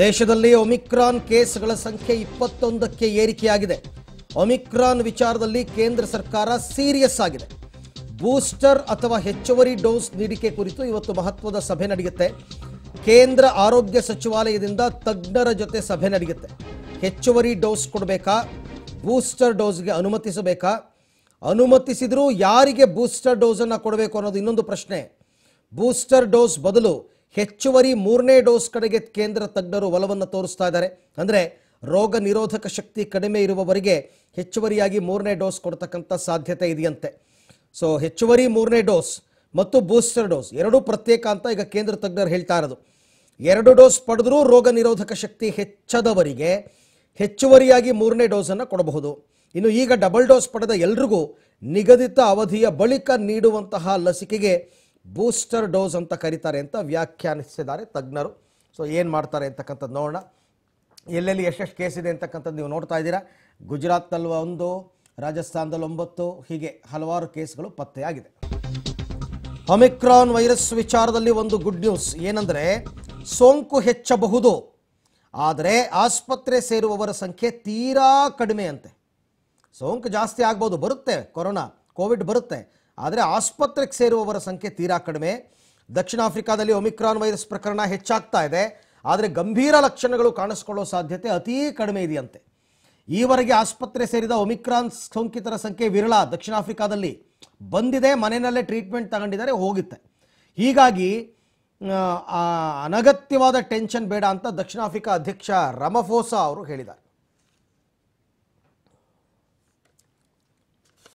ದೇಶದಲ್ಲಿ ಒಮಿಕ್ರಾನ್ ಕೇಸ್ಗಳ ಸಂಖ್ಯೆ ಇಪ್ಪತ್ತೊಂದಕ್ಕೆ ಏರಿಕೆಯಾಗಿದೆ ಒಮಿಕ್ರಾನ್ ವಿಚಾರದಲ್ಲಿ ಕೇಂದ್ರ ಸರ್ಕಾರ ಸೀರಿಯಸ್ ಆಗಿದೆ ಬೂಸ್ಟರ್ ಅಥವಾ ಹೆಚ್ಚುವರಿ ಡೋಸ್ ನೀಡಿಕೆ ಕುರಿತು ಇವತ್ತು ಮಹತ್ವದ ಸಭೆ ನಡೆಯುತ್ತೆ ಕೇಂದ್ರ ಆರೋಗ್ಯ ಸಚಿವಾಲಯದಿಂದ ತಜ್ಞರ ಜೊತೆ ಸಭೆ ನಡೆಯುತ್ತೆ ಹೆಚ್ಚುವರಿ ಡೋಸ್ ಕೊಡಬೇಕಾ ಬೂಸ್ಟರ್ ಡೋಸ್ಗೆ ಅನುಮತಿಸಬೇಕಾ ಅನುಮತಿಸಿದರೂ ಯಾರಿಗೆ ಬೂಸ್ಟರ್ ಡೋಸನ್ನು ಕೊಡಬೇಕು ಅನ್ನೋದು ಇನ್ನೊಂದು ಪ್ರಶ್ನೆ ಬೂಸ್ಟರ್ ಡೋಸ್ ಬದಲು ಹೆಚ್ಚುವರಿ ಮೂರನೇ ಡೋಸ್ ಕಡೆಗೆ ಕೇಂದ್ರ ತಜ್ಞರು ಒಲವನ್ನು ತೋರಿಸ್ತಾ ಇದ್ದಾರೆ ಅಂದರೆ ರೋಗ ನಿರೋಧಕ ಶಕ್ತಿ ಕಡಿಮೆ ಇರುವವರಿಗೆ ಹೆಚ್ಚುವರಿಯಾಗಿ ಮೂರನೇ ಡೋಸ್ ಕೊಡ್ತಕ್ಕಂಥ ಸಾಧ್ಯತೆ ಇದೆಯಂತೆ ಸೊ ಹೆಚ್ಚುವರಿ ಮೂರನೇ ಡೋಸ್ ಮತ್ತು ಬೂಸ್ಟರ್ ಡೋಸ್ ಎರಡೂ ಪ್ರತ್ಯೇಕ ಅಂತ ಈಗ ಕೇಂದ್ರ ತಜ್ಞರು ಹೇಳ್ತಾ ಇರೋದು ಎರಡು ಡೋಸ್ ಪಡೆದರೂ ರೋಗ ನಿರೋಧಕ ಶಕ್ತಿ ಹೆಚ್ಚದವರಿಗೆ ಹೆಚ್ಚುವರಿಯಾಗಿ ಮೂರನೇ ಡೋಸನ್ನು ಕೊಡಬಹುದು ಇನ್ನು ಈಗ ಡಬಲ್ ಡೋಸ್ ಪಡೆದ ಎಲ್ರಿಗೂ ನಿಗದಿತ ಅವಧಿಯ ಬಳಿಕ ನೀಡುವಂತಹ ಲಸಿಕೆಗೆ ಬೂಸ್ಟರ್ ಡೋಸ್ ಅಂತ ಕರೀತಾರೆ ಅಂತ ವ್ಯಾಖ್ಯಾನಿಸಿದ್ದಾರೆ ತಜ್ಞರು ಸೊ ಏನು ಮಾಡ್ತಾರೆ ಅಂತಕ್ಕಂಥದ್ದು ನೋಡೋಣ ಎಲ್ಲೆಲ್ಲಿ ಎಷ್ಟೆಷ್ಟು ಇದೆ ಅಂತಕ್ಕಂಥದ್ದು ನೀವು ನೋಡ್ತಾ ಇದ್ದೀರಾ ಗುಜರಾತ್ನಲ್ಲಿ ಒಂದು ರಾಜಸ್ಥಾನದಲ್ಲಿ ಒಂಬತ್ತು ಹೀಗೆ ಹಲವಾರು ಕೇಸ್ಗಳು ಪತ್ತೆಯಾಗಿದೆ ಒಮಿಕ್ರಾನ್ ವೈರಸ್ ವಿಚಾರದಲ್ಲಿ ಒಂದು ಗುಡ್ ನ್ಯೂಸ್ ಏನಂದರೆ ಸೋಂಕು ಹೆಚ್ಚಬಹುದು ಆದರೆ ಆಸ್ಪತ್ರೆ ಸೇರುವವರ ಸಂಖ್ಯೆ ತೀರಾ ಕಡಿಮೆ ಸೋಂಕು ಜಾಸ್ತಿ ಆಗ್ಬೋದು ಬರುತ್ತೆ ಕೊರೋನಾ ಕೋವಿಡ್ ಬರುತ್ತೆ ಆದರೆ ಆಸ್ಪತ್ರೆಗೆ ಸೇರುವವರ ಸಂಖ್ಯೆ ತೀರಾ ಕಡಿಮೆ ದಕ್ಷಿಣ ಆಫ್ರಿಕಾದಲ್ಲಿ ಒಮಿಕ್ರಾನ್ ವೈರಸ್ ಪ್ರಕರಣ ಹೆಚ್ಚಾಗ್ತಾ ಇದೆ ಆದರೆ ಗಂಭೀರ ಲಕ್ಷಣಗಳು ಕಾಣಿಸ್ಕೊಳ್ಳೋ ಸಾಧ್ಯತೆ ಅತೀ ಕಡಿಮೆ ಇದೆಯಂತೆ ಈವರೆಗೆ ಆಸ್ಪತ್ರೆ ಸೇರಿದ ಒಮಿಕ್ರಾನ್ ಸೋಂಕಿತರ ಸಂಖ್ಯೆ ವಿರಳ ದಕ್ಷಿಣ ಆಫ್ರಿಕಾದಲ್ಲಿ ಬಂದಿದೆ ಮನೆಯಲ್ಲೇ ಟ್ರೀಟ್ಮೆಂಟ್ ತಗೊಂಡಿದ್ದಾರೆ ಹೋಗುತ್ತೆ ಹೀಗಾಗಿ ಅನಗತ್ಯವಾದ ಟೆನ್ಷನ್ ಬೇಡ ಅಂತ ದಕ್ಷಿಣ ಆಫ್ರಿಕಾ ಅಧ್ಯಕ್ಷ ರಮಫೋಸಾ ಅವರು ಹೇಳಿದ್ದಾರೆ